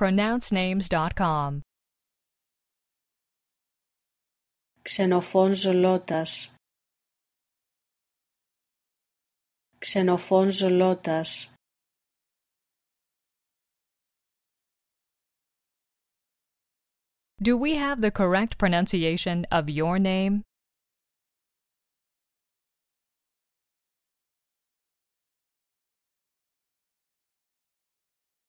pronouncenames.com. Xenophon Zolotas Xenophon Zolotas Do we have the correct pronunciation of your name?